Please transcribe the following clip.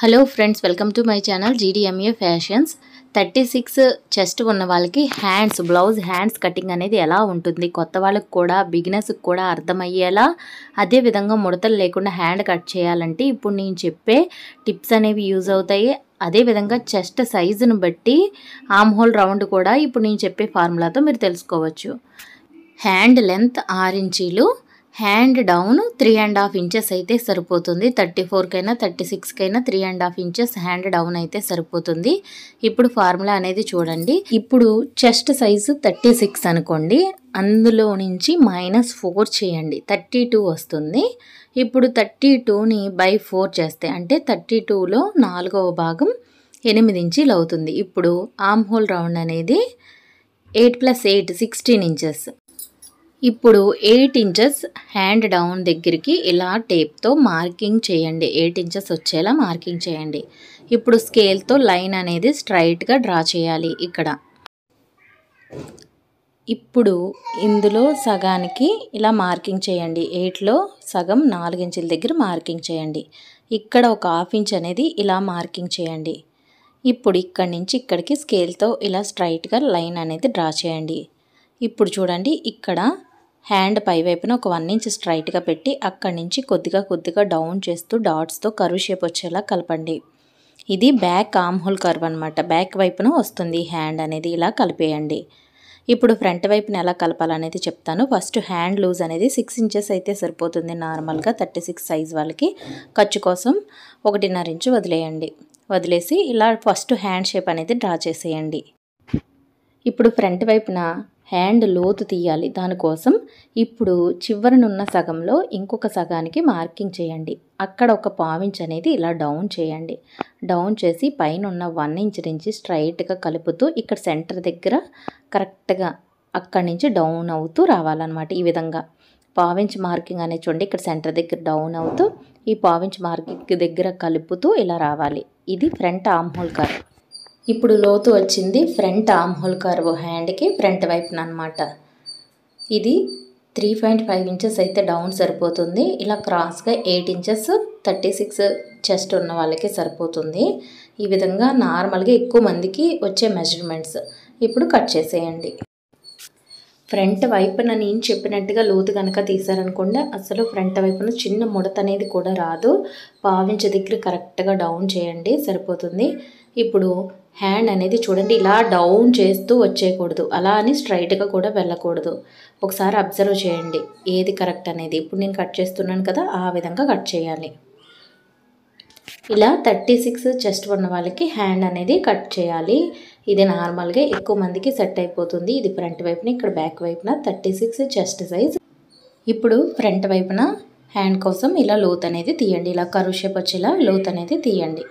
hello friends welcome to my channel GDMA fashions thirty six chest ఉన్న వాళ్ళకి hands blouse hands cutting అనేది ఎలా ఉంటుంది కొత్త వాళ్ళకి కూడా బిగినర్స్కి కూడా అర్థమయ్యేలా అదేవిధంగా ముడతలు లేకుండా హ్యాండ్ కట్ చేయాలంటే ఇప్పుడు నేను చెప్పే టిప్స్ అనేవి యూజ్ అవుతాయి అదేవిధంగా చెస్ట్ సైజును బట్టి ఆమ్ హోల్ రౌండ్ కూడా ఇప్పుడు నేను చెప్పే ఫార్ములాతో మీరు తెలుసుకోవచ్చు హ్యాండ్ లెంత్ ఆరు ఇంచీలు hand down three and half inches అయితే సరిపోతుంది థర్టీ ఫోర్కైనా థర్టీ సిక్స్కైనా three and half inches hand down అయితే సరిపోతుంది ఇప్పుడు ఫార్ములా అనేది చూడండి ఇప్పుడు చెస్ట్ సైజు థర్టీ సిక్స్ అనుకోండి అందులో నుంచి మైనస్ ఫోర్ చేయండి థర్టీ టూ వస్తుంది ఇప్పుడు థర్టీ టూని బై ఫోర్ చేస్తే అంటే థర్టీ టూలో నాలుగవ భాగం ఎనిమిది ఇంచీలు అవుతుంది ఇప్పుడు ఆమ్ హోల్ రౌండ్ అనేది eight plus eight sixteen inches ఇప్పుడు ఎయిట్ ఇంచెస్ హ్యాండ్ డౌన్ దగ్గరికి ఇలా టేప్తో మార్కింగ్ చేయండి ఎయిట్ ఇంచెస్ వచ్చేలా మార్కింగ్ చేయండి ఇప్పుడు స్కేల్తో లైన్ అనేది స్ట్రైట్గా డ్రా చేయాలి ఇక్కడ ఇప్పుడు ఇందులో సగానికి ఇలా మార్కింగ్ చేయండి ఎయిట్లో సగం నాలుగు ఇంచుల దగ్గర మార్కింగ్ చేయండి ఇక్కడ ఒక హాఫ్ ఇంచ్ అనేది ఇలా మార్కింగ్ చేయండి ఇప్పుడు ఇక్కడి నుంచి ఇక్కడికి స్కేల్తో ఇలా స్ట్రైట్గా లైన్ అనేది డ్రా చేయండి ఇప్పుడు చూడండి ఇక్కడ హ్యాండ్ పైవైపున ఒక వన్ ఇంచ్ స్ట్రైట్గా పెట్టి అక్కడి నుంచి కొద్దిగా కొద్దిగా డౌన్ చేస్తూ డాట్స్తో కరువు షేప్ వచ్చేలా కలపండి ఇది బ్యాక్ ఆమ్ హోల్ కర్వ్ అనమాట బ్యాక్ వైపున వస్తుంది హ్యాండ్ అనేది ఇలా కలిపేయండి ఇప్పుడు ఫ్రంట్ వైపున ఎలా కలపాలనేది చెప్తాను ఫస్ట్ హ్యాండ్ లూజ్ అనేది సిక్స్ ఇంచెస్ అయితే సరిపోతుంది నార్మల్గా థర్టీ సిక్స్ సైజ్ వాళ్ళకి ఖర్చు కోసం ఒకటిన్నర ఇంచు వదిలేయండి వదిలేసి ఇలా ఫస్ట్ హ్యాండ్ షేప్ అనేది డ్రా చేసేయండి ఇప్పుడు ఫ్రంట్ వైపున హ్యాండ్ లోతు తీయాలి దానికోసం ఇప్పుడు చివరనున్న సగంలో ఇంకొక సగానికి మార్కింగ్ చేయండి అక్కడ ఒక పావించ్ అనేది ఇలా డౌన్ చేయండి డౌన్ చేసి పైన ఉన్న వన్ ఇంచ్ నుంచి స్ట్రైట్గా కలుపుతూ ఇక్కడ సెంటర్ దగ్గర కరెక్ట్గా అక్కడి నుంచి డౌన్ అవుతూ రావాలన్నమాట ఈ విధంగా పావించ్ మార్కింగ్ అనేది చూడండి ఇక్కడ సెంటర్ దగ్గర డౌన్ అవుతూ ఈ పావించ్ మార్కింగ్ దగ్గర కలుపుతూ ఇలా రావాలి ఇది ఫ్రంట్ ఆమ్ హోల్ కర్వ్ ఇప్పుడు లోతు వచ్చింది ఫ్రంట్ ఆమ్ హోల్ కర్వ్ హ్యాండ్కి ఫ్రంట్ వైపున అనమాట ఇది త్రీ పాయింట్ ఫైవ్ ఇంచెస్ అయితే డౌన్ సరిపోతుంది ఇలా క్రాస్గా eight inches thirty six chest ఉన్న వాళ్ళకి సరిపోతుంది ఈ విధంగా నార్మల్గా ఎక్కువ మందికి వచ్చే మెజర్మెంట్స్ ఇప్పుడు కట్ చేసేయండి ఫ్రంట్ వైపున నేను చెప్పినట్టుగా లోతు కనుక తీసారనుకోండి అసలు ఫ్రంట్ వైపున చిన్న ముడత అనేది కూడా రాదు పావించ దగ్గర కరెక్ట్గా డౌన్ చేయండి సరిపోతుంది ఇప్పుడు హ్యాండ్ అనేది చూడండి ఇలా డౌన్ చేస్తూ వచ్చేయకూడదు అలా అని స్ట్రైట్గా కూడా వెళ్ళకూడదు ఒకసారి అబ్జర్వ్ చేయండి ఏది కరెక్ట్ అనేది ఇప్పుడు నేను కట్ చేస్తున్నాను కదా ఆ విధంగా కట్ చేయాలి ఇలా థర్టీ సిక్స్ చెస్ట్ ఉన్న వాళ్ళకి హ్యాండ్ అనేది కట్ చేయాలి ఇది నార్మల్గా ఎక్కువ మందికి సెట్ అయిపోతుంది ఇది ఫ్రంట్ వైపున ఇక్కడ బ్యాక్ వైపున థర్టీ సిక్స్ చెస్ట్ సైజ్ ఇప్పుడు ఫ్రంట్ వైపున హ్యాండ్ కోసం ఇలా లోత్ అనేది తీయండి ఇలా కరువు షేప్ వచ్చేలా లోత్ అనేది తీయండి